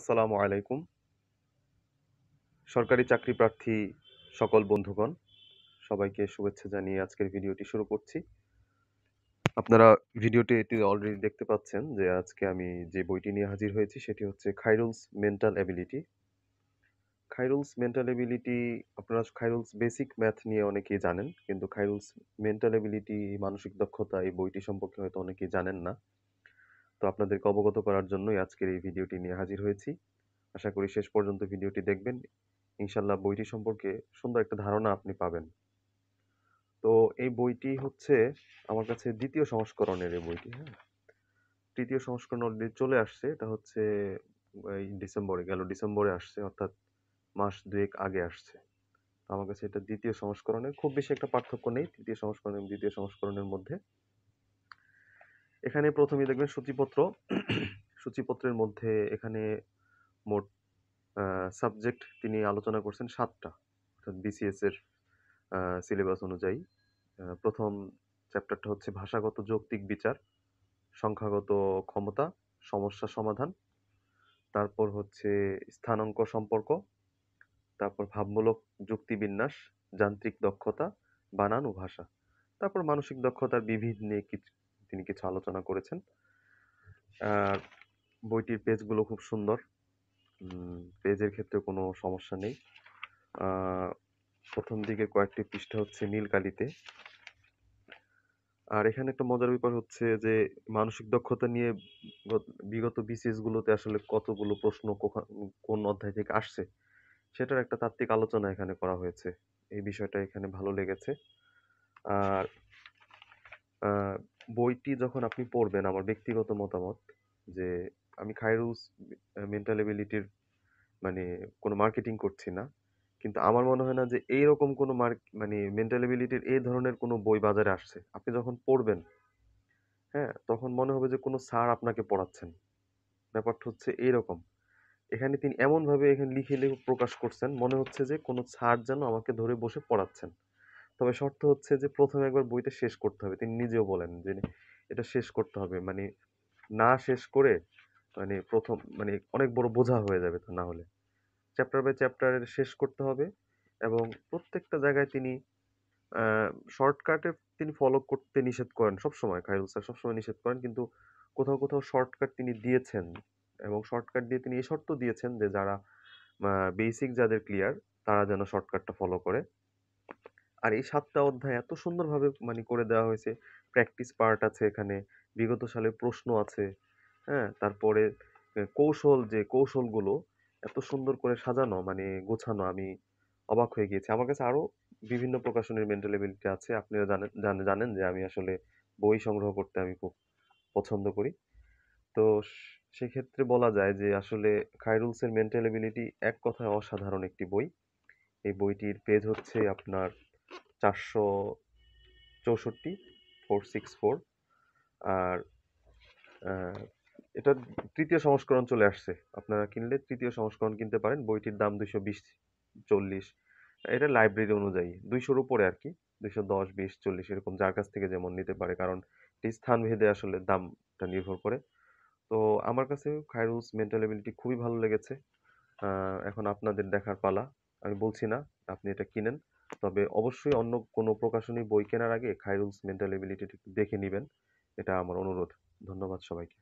আসসালামু আলাইকুম সরকারি চাকরি প্রার্থী সকল বন্ধুগণ সবাইকে শুভেচ্ছা জানিয়ে আজকের ভিডিওটি শুরু করছি আপনারা ভিডিওটি এটি অলরেডি দেখতে পাচ্ছেন যে আজকে আমি যে বইটি নিয়ে হাজির হয়েছি সেটি হচ্ছে Khairul's mental ability Khairul's mental ability আপনারা খাইরুলস বেসিক ম্যাথ নিয়ে অনেকেই জানেন কিন্তু খাইরুলস মেন্টাল অ্যাবিলিটি মানসিক দক্ষতা এই বইটি সম্পর্কে হয়তো অনেকেই জানেন না তো আপনাদেরকে অবগত করার জন্যই আজকের এই ভিডিওটি নিয়ে হাজির হয়েছি আশা করি শেষ পর্যন্ত ভিডিওটি দেখবেন ইনশাল্লাহ বইটি সম্পর্কে সুন্দর একটা ধারণা আপনি পাবেন তো এই বইটি হচ্ছে আমার কাছে দ্বিতীয় সংস্করণের এই বইটি হ্যাঁ তৃতীয় সংস্করণ চলে আসছে এটা হচ্ছে এই ডিসেম্বরে গেল ডিসেম্বরে আসছে অর্থাৎ মাস দুয়েক আগে আসছে আমার কাছে এটা দ্বিতীয় সংস্করণের খুব বেশি একটা পার্থক্য নেই তৃতীয় সংস্করণ এবং দ্বিতীয় সংস্করণের মধ্যে এখানে প্রথমে দেখবেন সূচিপত্র সূচিপত্রের মধ্যে এখানে মোট সাবজেক্ট তিনি আলোচনা করছেন সাতটা অর্থাৎ বিসিএস এর সিলেবাস অনুযায়ী প্রথম চ্যাপ্টারটা হচ্ছে ভাষাগত যৌক্তিক বিচার সংখ্যাগত ক্ষমতা সমস্যা সমাধান তারপর হচ্ছে স্থানাঙ্ক সম্পর্ক তারপর ভাবমূলক যুক্তিবিন্যাস যান্ত্রিক দক্ষতা বানান ও ভাষা তারপর মানসিক দক্ষতার বিভিন্ন তিনি কিছু আলোচনা করেছেন আর বইটির পেজগুলো খুব সুন্দর পেজের ক্ষেত্রে কোনো সমস্যা নেই প্রথম দিকে কয়েকটি পৃষ্ঠা হচ্ছে নীলকালিতে আর এখানে একটা মজার ব্যাপার হচ্ছে যে মানসিক দক্ষতা নিয়ে বিগত বিসিএসগুলোতে আসলে কতগুলো প্রশ্ন কোন অধ্যায় থেকে আসছে সেটার একটা তাত্ত্বিক আলোচনা এখানে করা হয়েছে এই বিষয়টা এখানে ভালো লেগেছে আর বইটি যখন আপনি পড়বেন আমার ব্যক্তিগত মতামত যে আমি খাইরুস মেন্টাল এবিলিটির মানে কোনো মার্কেটিং করছি না কিন্তু আমার মনে হয় না যে এইরকম কোনো মার্ক মানে মেন্টাল এবিলিটির এই ধরনের কোনো বই বাজারে আসছে আপনি যখন পড়বেন হ্যাঁ তখন মনে হবে যে কোনো স্যার আপনাকে পড়াচ্ছেন ব্যাপারটা হচ্ছে এইরকম এখানে তিনি এমনভাবে এখানে লিখে লিখে প্রকাশ করছেন মনে হচ্ছে যে কোনো স্যার যেন আমাকে ধরে বসে পড়াচ্ছেন তবে শর্ত হচ্ছে যে প্রথমে একবার বইটা শেষ করতে হবে তিনি নিজেও বলেন যে এটা শেষ করতে হবে মানে না শেষ করে মানে প্রথম মানে অনেক বড় বোঝা হয়ে যাবে তা না হলে চ্যাপ্টার বাই চ্যাপ্টার শেষ করতে হবে এবং প্রত্যেকটা জায়গায় তিনি শর্টকাটে তিনি ফলো করতে নিষেধ করেন সবসময় খায়রুল স্যার সবসময় নিষেধ করেন কিন্তু কোথাও কোথাও শর্টকাট তিনি দিয়েছেন এবং শর্টকাট দিয়ে তিনি এই শর্ত দিয়েছেন যে যারা বেসিক যাদের ক্লিয়ার তারা যেন শর্টকাটটা ফলো করে আর এই সাতটা অধ্যায় এত সুন্দরভাবে মানে করে দেওয়া হয়েছে প্র্যাকটিস পার্ট আছে এখানে বিগত সালে প্রশ্ন আছে হ্যাঁ তারপরে কৌশল যে কৌশলগুলো এত সুন্দর করে সাজানো মানে গোছানো আমি অবাক হয়ে গিয়েছি আমার কাছে আরও বিভিন্ন প্রকাশনের মেন্টাল এবিলিটি আছে আপনিও জানেন জানেন যে আমি আসলে বই সংগ্রহ করতে আমি খুব পছন্দ করি তো সেক্ষেত্রে বলা যায় যে আসলে খায়রুলসের মেন্টাল এবিলিটি এক কথায় অসাধারণ একটি বই এই বইটির পেজ হচ্ছে আপনার চারশো চৌষট্টি ফোর সিক্স ফোর আর এটার তৃতীয় সংস্করণ চলে আসছে আপনারা কিনলে তৃতীয় সংস্করণ কিনতে পারেন বইটির দাম দুইশো বিশ চল্লিশ এটা লাইব্রেরি অনুযায়ী দুইশোর উপরে আর কি দুইশো দশ বিশ চল্লিশ এরকম যার কাছ থেকে যেমন নিতে পারে কারণ এটি স্থান ভেদে আসলে দামটা নির্ভর করে তো আমার কাছে খায়রুস মেন্টাল এবিলিটি খুবই ভালো লেগেছে এখন আপনাদের দেখার পালা আমি বলছি না আপনি এটা কিনেন তবে অবশ্যই অন্য কোনো প্রকাশনী বই কেনার আগে খাইরুলস মেন্টাল এবিলিটি একটু দেখে নেবেন এটা আমার অনুরোধ ধন্যবাদ সবাইকে